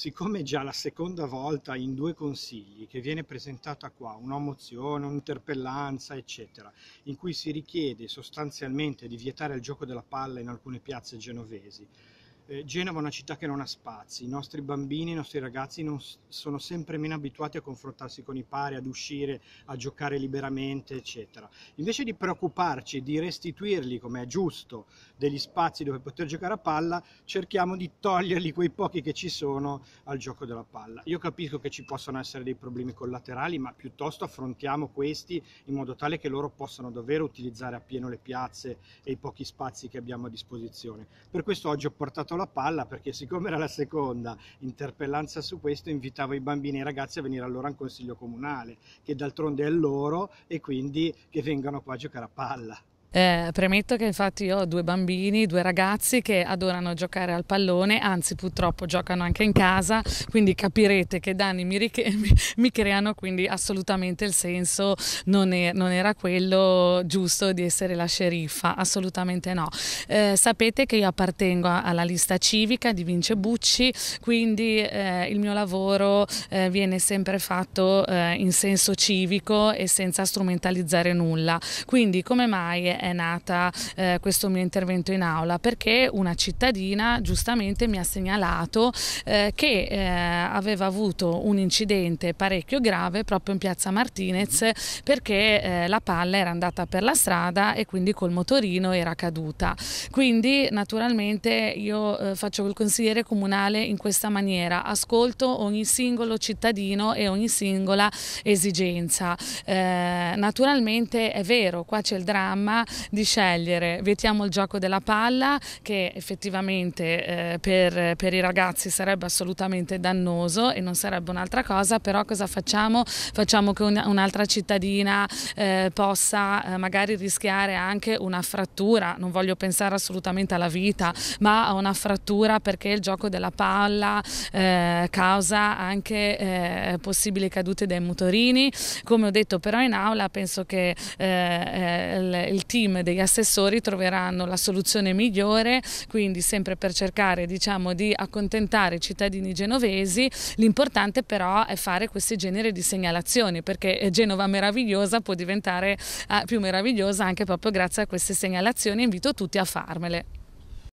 siccome è già la seconda volta in due consigli che viene presentata qua una mozione, un'interpellanza, eccetera, in cui si richiede sostanzialmente di vietare il gioco della palla in alcune piazze genovesi, eh, Genova è una città che non ha spazi, i nostri bambini, i nostri ragazzi non, sono sempre meno abituati a confrontarsi con i pari, ad uscire, a giocare liberamente, eccetera. Invece di preoccuparci di restituirgli, come è giusto, degli spazi dove poter giocare a palla, cerchiamo di togliergli quei pochi che ci sono al gioco della palla. Io capisco che ci possono essere dei problemi collaterali, ma piuttosto affrontiamo questi in modo tale che loro possano davvero utilizzare appieno le piazze e i pochi spazi che abbiamo a disposizione. Per questo oggi ho portato la palla perché siccome era la seconda interpellanza su questo invitavo i bambini e i ragazzi a venire allora a un consiglio comunale che d'altronde è loro e quindi che vengano qua a giocare a palla. Eh, premetto che infatti io ho due bambini, due ragazzi che adorano giocare al pallone, anzi purtroppo giocano anche in casa, quindi capirete che danni mi, riche- mi creano, quindi assolutamente il senso non, è, non, era quello giusto di essere la sceriffa, assolutamente no. Eh, sapete che io appartengo alla lista civica di Vince Bucci, quindi eh, il mio lavoro eh, viene sempre fatto eh, in senso civico e senza strumentalizzare nulla, quindi come mai eh, è nata eh, questo mio intervento in aula perché una cittadina giustamente mi ha segnalato eh, che eh, aveva avuto un incidente parecchio grave proprio in piazza Martinez mm-hmm. perché eh, la palla era andata per la strada e quindi col motorino era caduta. Quindi naturalmente io eh, faccio il consigliere comunale in questa maniera, ascolto ogni singolo cittadino e ogni singola esigenza. Eh, naturalmente è vero, qua c'è il dramma di scegliere. Vietiamo il gioco della palla che effettivamente eh, per, per, i ragazzi sarebbe assolutamente dannoso e non sarebbe un'altra cosa, però cosa facciamo? Facciamo che un'altra cittadina eh, possa eh, magari rischiare anche una frattura, non voglio pensare assolutamente alla vita, ma a una frattura perché il gioco della palla eh, causa anche eh, possibili cadute dei motorini. Come ho detto però in aula penso che il, il team team degli assessori troveranno la soluzione migliore, quindi sempre per cercare diciamo, di accontentare i cittadini genovesi, l'importante però è fare questo genere di segnalazioni perché Genova meravigliosa può diventare eh, più meravigliosa anche proprio grazie a queste segnalazioni, invito tutti a farmele.